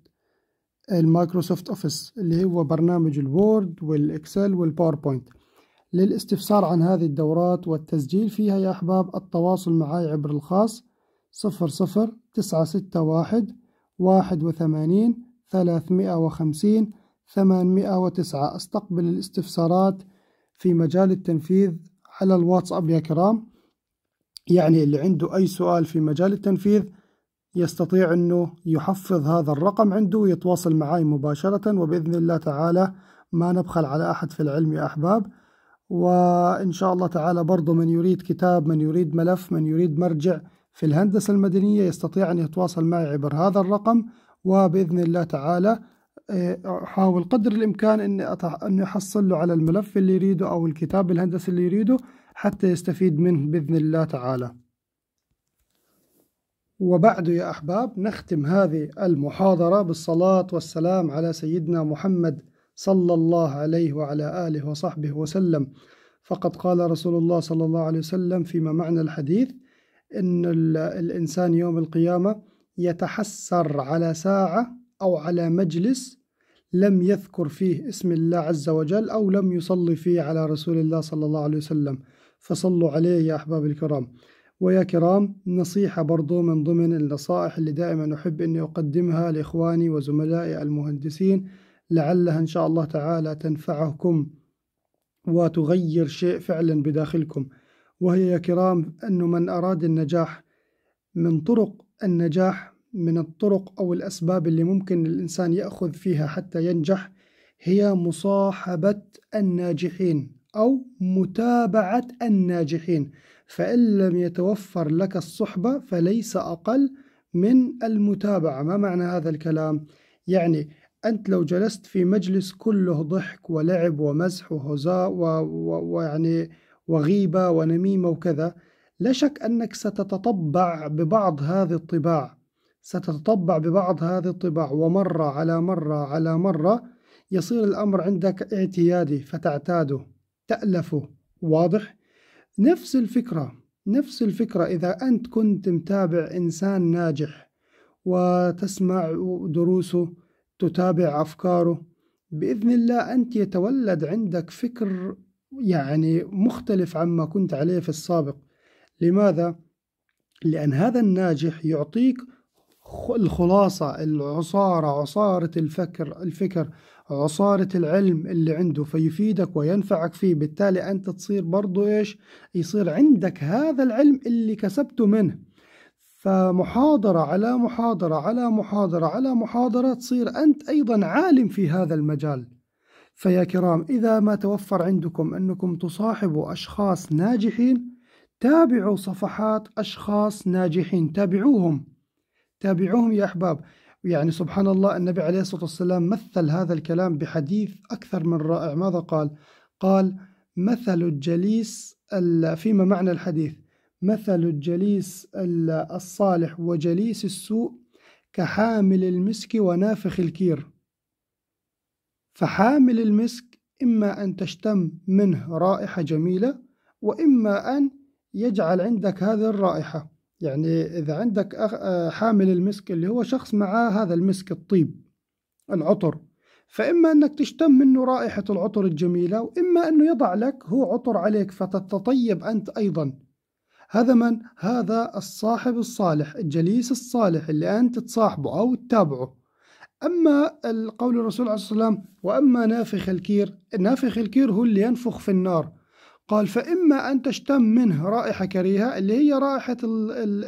المايكروسوفت أوفيس اللي هو برنامج الوورد والإكسل والباوربوينت للاستفسار عن هذه الدورات والتسجيل فيها يا أحباب التواصل معي عبر الخاص صفر صفر تسعة ستة واحد واحد وثمانين ثلاثمائة وخمسين ثمانمائة وتسعة أستقبل الاستفسارات في مجال التنفيذ على الواتساب يا كرام يعني اللي عنده أي سؤال في مجال التنفيذ يستطيع أنه يحفظ هذا الرقم عنده ويتواصل معي مباشرة وبإذن الله تعالى ما نبخل على أحد في العلم يا أحباب وإن شاء الله تعالى برضو من يريد كتاب من يريد ملف من يريد مرجع في الهندسة المدنية يستطيع أن يتواصل معي عبر هذا الرقم وبإذن الله تعالى آه، أحاول قدر الإمكان أن أحصل له على الملف اللي يريده أو الكتاب الهندسي اللي يريده حتى يستفيد منه بإذن الله تعالى وبعد يا أحباب نختم هذه المحاضرة بالصلاة والسلام على سيدنا محمد صلى الله عليه وعلى آله وصحبه وسلم فقد قال رسول الله صلى الله عليه وسلم فيما معنى الحديث إن الإنسان يوم القيامة يتحسر على ساعة أو على مجلس لم يذكر فيه اسم الله عز وجل أو لم يصلي فيه على رسول الله صلى الله عليه وسلم فصلوا عليه يا أحباب الكرام ويا كرام نصيحة برضو من ضمن النصائح اللي دائما أحب أني أقدمها لإخواني وزملائي المهندسين لعلها إن شاء الله تعالى تنفعكم وتغير شيء فعلا بداخلكم وهي يا كرام أنه من أراد النجاح من طرق النجاح من الطرق أو الأسباب اللي ممكن الإنسان يأخذ فيها حتى ينجح هي مصاحبة الناجحين أو متابعة الناجحين فإن لم يتوفر لك الصحبة فليس أقل من المتابعة ما معنى هذا الكلام؟ يعني أنت لو جلست في مجلس كله ضحك ولعب ومزح وهزاء ويعني وغيبة ونميمة وكذا لا شك أنك ستتطبع ببعض هذه الطباع ستتطبع ببعض هذه الطباع ومرة على مرة على مرة يصير الأمر عندك اعتيادي فتعتاده تألفه واضح؟ نفس الفكرة نفس الفكرة إذا أنت كنت متابع إنسان ناجح وتسمع دروسه تتابع أفكاره بإذن الله أنت يتولد عندك فكر يعني مختلف عما كنت عليه في السابق لماذا؟ لأن هذا الناجح يعطيك الخلاصة العصارة عصارة الفكر الفكر عصارة العلم اللي عنده فيفيدك وينفعك فيه بالتالي أنت تصير برضو إيش يصير عندك هذا العلم اللي كسبته منه فمحاضرة على محاضرة على محاضرة على محاضرة تصير أنت أيضا عالم في هذا المجال فيا كرام إذا ما توفر عندكم أنكم تصاحبوا أشخاص ناجحين تابعوا صفحات أشخاص ناجحين تابعوهم تابعوهم يا أحباب يعني سبحان الله النبي عليه الصلاة والسلام مثل هذا الكلام بحديث أكثر من رائع ماذا قال؟ قال مثل الجليس فيما معنى الحديث مثل الجليس الصالح وجليس السوء كحامل المسك ونافخ الكير فحامل المسك إما أن تشتم منه رائحة جميلة وإما أن يجعل عندك هذه الرائحة يعني إذا عندك حامل المسك اللي هو شخص معاه هذا المسك الطيب العطر فإما أنك تشتم منه رائحة العطر الجميلة وإما أنه يضع لك هو عطر عليك فتتطيب أنت أيضا هذا من؟ هذا الصاحب الصالح الجليس الصالح اللي أنت تصاحبه أو تتابعه أما قول الرسول عليه الصلاة والسلام وأما نافخ الكير نافخ الكير هو اللي ينفخ في النار قال فإما أن تشتم منه رائحة كريهة اللي هي رائحة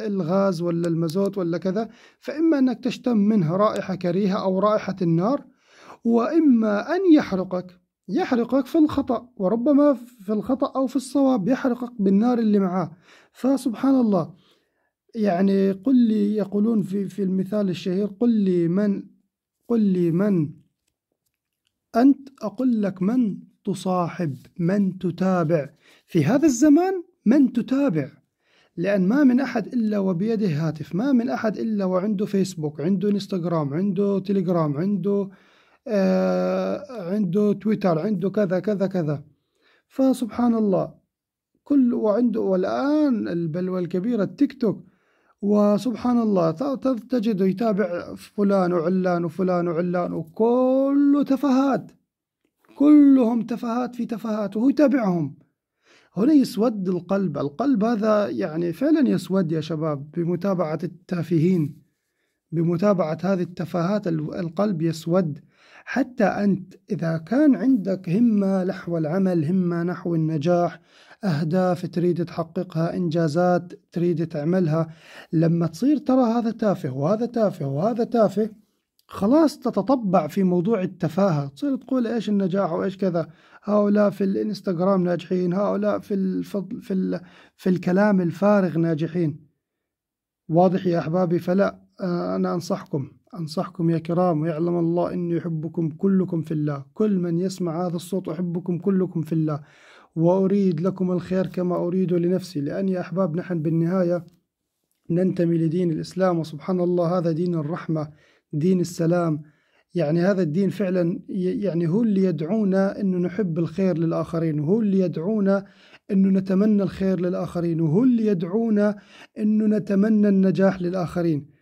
الغاز ولا المازوت ولا كذا فإما أنك تشتم منه رائحة كريهة أو رائحة النار وإما أن يحرقك يحرقك في الخطأ وربما في الخطأ أو في الصواب يحرقك بالنار اللي معاه فسبحان الله يعني قل لي يقولون في في المثال الشهير قل لي من قل لي من أنت أقول لك من تصاحب من تتابع في هذا الزمان من تتابع لأن ما من أحد إلا وبيده هاتف ما من أحد إلا وعنده فيسبوك عنده إنستغرام عنده تليجرام عنده آه، عنده تويتر عنده كذا كذا كذا فسبحان الله كل وعنده والآن البلوى الكبيرة التيك توك وسبحان الله تجده يتابع فلان وعلان وفلان وعلان وكله تفاهات كلهم تفاهات في تفاهات وهو يتابعهم هنا يسود القلب القلب هذا يعني فعلا يسود يا شباب بمتابعة التافهين بمتابعة هذه التفاهات القلب يسود حتى أنت إذا كان عندك همة نحو العمل همة نحو النجاح أهداف تريد تحققها إنجازات تريد تعملها لما تصير ترى هذا تافه وهذا تافه وهذا تافه خلاص تتطبع في موضوع التفاهة تصير تقول إيش النجاح وإيش كذا هؤلاء في الإنستغرام ناجحين هؤلاء في, الفضل في, ال في الكلام الفارغ ناجحين واضح يا أحبابي فلا آه، أنا أنصحكم أنصحكم يا كرام ويعلم الله أني أحبكم كلكم في الله كل من يسمع هذا الصوت أحبكم كلكم في الله وأريد لكم الخير كما أريد لنفسي لأن يا أحباب نحن بالنهاية ننتمي لدين الإسلام وسبحان الله هذا دين الرحمة دين السلام يعني هذا الدين فعلا يعني هو اللي يدعونا أنه نحب الخير للآخرين وهو اللي يدعونا أنه نتمنى الخير للآخرين وهو اللي يدعونا أنه نتمنى النجاح للآخرين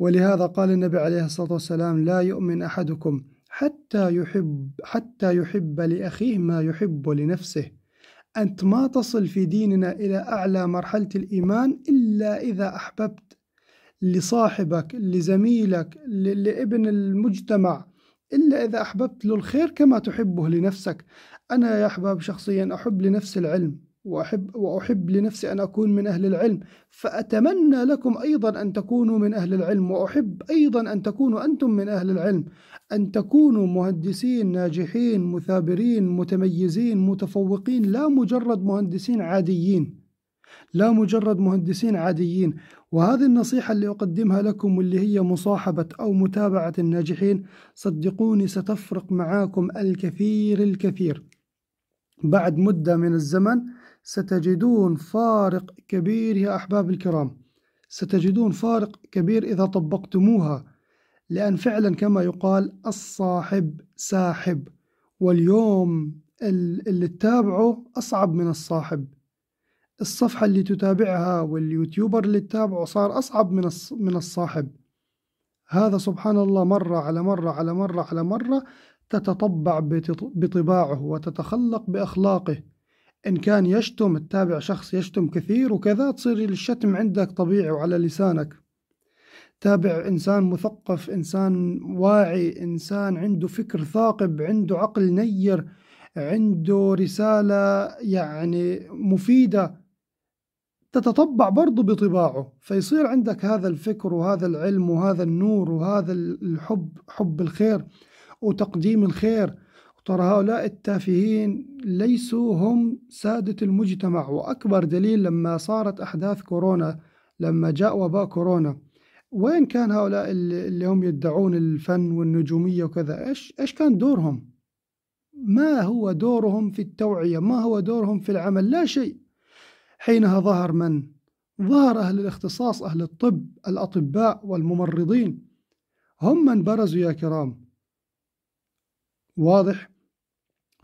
ولهذا قال النبي عليه الصلاة والسلام لا يؤمن أحدكم حتى يحب حتى يحب لأخيه ما يحب لنفسه أنت ما تصل في ديننا إلى أعلى مرحلة الإيمان إلا إذا أحببت لصاحبك لزميلك لابن المجتمع إلا إذا أحببت له الخير كما تحبه لنفسك أنا يا أحباب شخصيا أحب لنفس العلم وأحب, وأحب لنفسي أن أكون من أهل العلم فأتمنى لكم أيضا أن تكونوا من أهل العلم وأحب أيضا أن تكونوا أنتم من أهل العلم أن تكونوا مهندسين ناجحين مثابرين متميزين متفوقين لا مجرد مهندسين عاديين لا مجرد مهندسين عاديين وهذه النصيحة اللي أقدمها لكم واللي هي مصاحبة أو متابعة الناجحين صدقوني ستفرق معاكم الكثير الكثير بعد مدة من الزمن ستجدون فارق كبير يا أحباب الكرام ستجدون فارق كبير إذا طبقتموها لأن فعلا كما يقال الصاحب ساحب واليوم اللي تتابعه أصعب من الصاحب الصفحة اللي تتابعها واليوتيوبر اللي تتابعه صار أصعب من من الصاحب هذا سبحان الله مرة على مرة على مرة على مرة تتطبع بطباعه وتتخلق بأخلاقه إن كان يشتم تتابع شخص يشتم كثير وكذا تصير الشتم عندك طبيعي وعلى لسانك تابع إنسان مثقف إنسان واعي إنسان عنده فكر ثاقب عنده عقل نير عنده رسالة يعني مفيدة تتطبع برضه بطباعه فيصير عندك هذا الفكر وهذا العلم وهذا النور وهذا الحب حب الخير وتقديم الخير ترى هؤلاء التافهين ليسوا هم سادة المجتمع وأكبر دليل لما صارت أحداث كورونا لما جاء وباء كورونا وين كان هؤلاء اللي هم يدعون الفن والنجومية وكذا إيش, إيش كان دورهم ما هو دورهم في التوعية ما هو دورهم في العمل لا شيء حينها ظهر من ظهر أهل الاختصاص أهل الطب الأطباء والممرضين هم من برزوا يا كرام واضح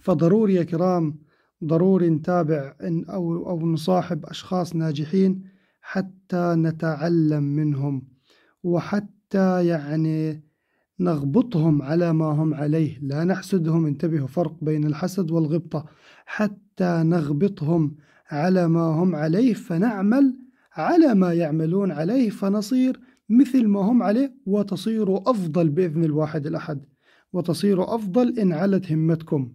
فضروري يا كرام ضروري نتابع أو, أو نصاحب أشخاص ناجحين حتى نتعلم منهم وحتى يعني نغبطهم على ما هم عليه لا نحسدهم انتبهوا فرق بين الحسد والغبطة حتى نغبطهم على ما هم عليه فنعمل على ما يعملون عليه فنصير مثل ما هم عليه وتصير أفضل بإذن الواحد الأحد وتصير أفضل إن علت همتكم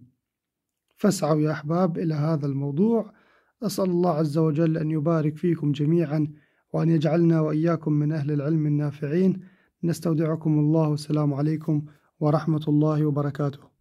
فاسعوا يا أحباب إلى هذا الموضوع أسأل الله عز وجل أن يبارك فيكم جميعا وأن يجعلنا وإياكم من أهل العلم النافعين نستودعكم الله والسلام عليكم ورحمة الله وبركاته